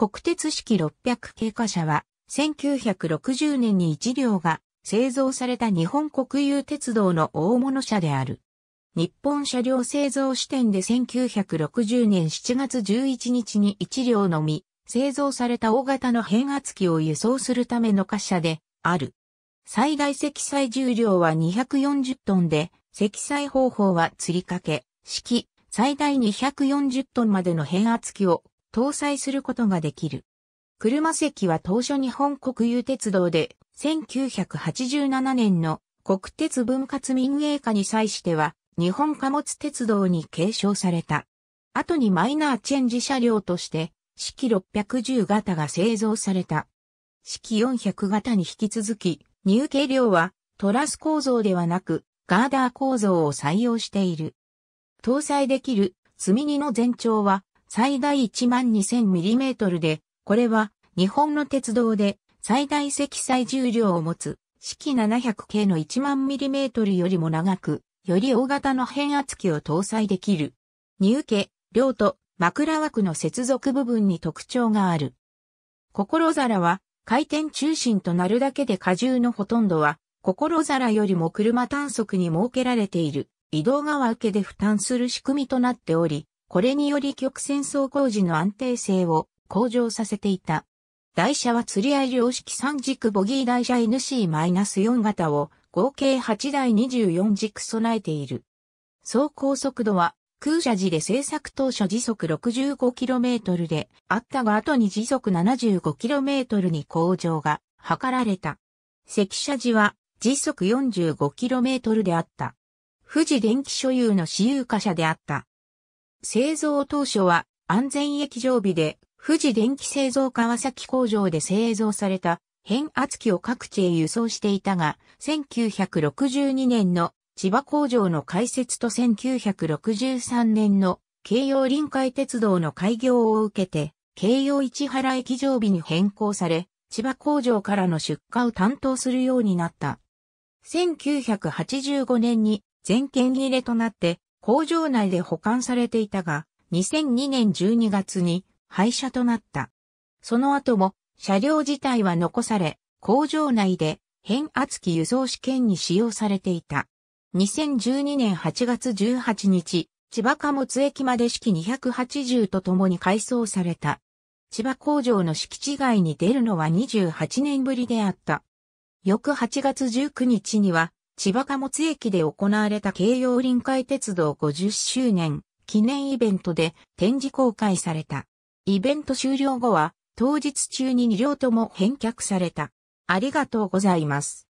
国鉄式600系貨車は、1960年に1両が製造された日本国有鉄道の大物車である。日本車両製造支店で1960年7月11日に1両のみ、製造された大型の変圧器を輸送するための貨車である。最大積載重量は240トンで、積載方法は吊り掛け、式、最大240トンまでの変圧器を搭載することができる。車席は当初日本国有鉄道で1987年の国鉄分割民営化に際しては日本貨物鉄道に継承された。後にマイナーチェンジ車両として式610型が製造された。式400型に引き続き入計量はトラス構造ではなくガーダー構造を採用している。搭載できる積み荷の全長は最大 12,000mm で、これは日本の鉄道で最大積載重量を持つ式700系の1万 mm よりも長く、より大型の変圧器を搭載できる。荷受け、両と枕枠の接続部分に特徴がある。心皿は回転中心となるだけで荷重のほとんどは心皿よりも車単速に設けられている移動側受けで負担する仕組みとなっており、これにより曲線走行時の安定性を向上させていた。台車は釣り合い両式3軸ボギー台車 NC-4 型を合計8台24軸備えている。走行速度は空車時で製作当初時速 65km であったが後に時速 75km に向上が図られた。赤車時は時速 45km であった。富士電気所有の私有貨車であった。製造当初は安全液常備で富士電機製造川崎工場で製造された変圧器を各地へ輸送していたが、1962年の千葉工場の開設と1963年の京葉臨海鉄道の開業を受けて、京葉市原駅常備に変更され、千葉工場からの出荷を担当するようになった。1985年に全県切れとなって工場内で保管されていたが、2002年12月に廃車となった。その後も車両自体は残され、工場内で変圧器輸送試験に使用されていた。2012年8月18日、千葉貨物駅まで式280とともに改装された。千葉工場の敷地外に出るのは28年ぶりであった。翌8月19日には、千葉貨物駅で行われた京葉臨海鉄道50周年記念イベントで展示公開された。イベント終了後は当日中に2両とも返却された。ありがとうございます。